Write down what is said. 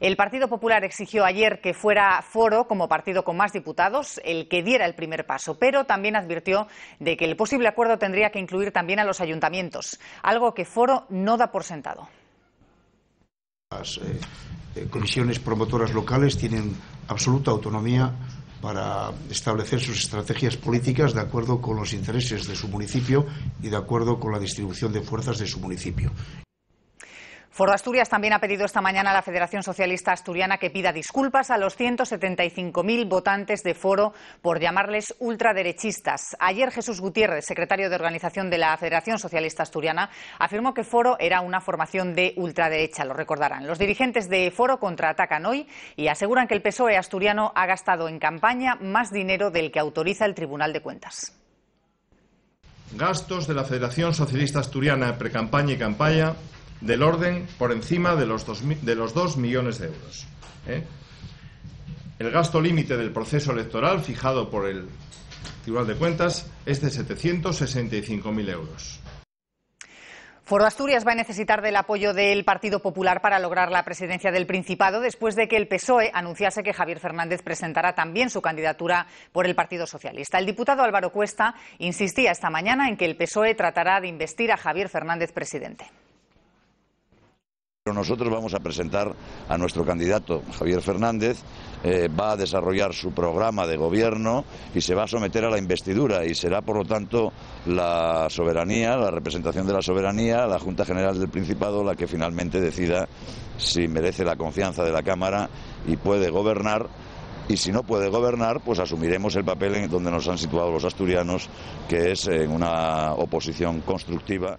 El Partido Popular exigió ayer que fuera Foro, como partido con más diputados, el que diera el primer paso, pero también advirtió de que el posible acuerdo tendría que incluir también a los ayuntamientos, algo que Foro no da por sentado. Las eh, eh, comisiones promotoras locales tienen absoluta autonomía para establecer sus estrategias políticas de acuerdo con los intereses de su municipio y de acuerdo con la distribución de fuerzas de su municipio. Foro Asturias también ha pedido esta mañana a la Federación Socialista Asturiana que pida disculpas a los 175.000 votantes de Foro por llamarles ultraderechistas. Ayer Jesús Gutiérrez, secretario de organización de la Federación Socialista Asturiana, afirmó que Foro era una formación de ultraderecha, lo recordarán. Los dirigentes de Foro contraatacan hoy y aseguran que el PSOE asturiano ha gastado en campaña más dinero del que autoriza el Tribunal de Cuentas. Gastos de la Federación Socialista Asturiana en precampaña y campaña del orden por encima de los de los dos millones de euros. ¿eh? El gasto límite del proceso electoral fijado por el Tribunal de Cuentas es de 765.000 euros. Foro Asturias va a necesitar del apoyo del Partido Popular para lograr la presidencia del Principado después de que el PSOE anunciase que Javier Fernández presentará también su candidatura por el Partido Socialista. El diputado Álvaro Cuesta insistía esta mañana en que el PSOE tratará de investir a Javier Fernández presidente nosotros vamos a presentar a nuestro candidato Javier Fernández, eh, va a desarrollar su programa de gobierno y se va a someter a la investidura y será, por lo tanto, la soberanía, la representación de la soberanía, la Junta General del Principado, la que finalmente decida si merece la confianza de la Cámara y puede gobernar y si no puede gobernar, pues asumiremos el papel en donde nos han situado los asturianos, que es en una oposición constructiva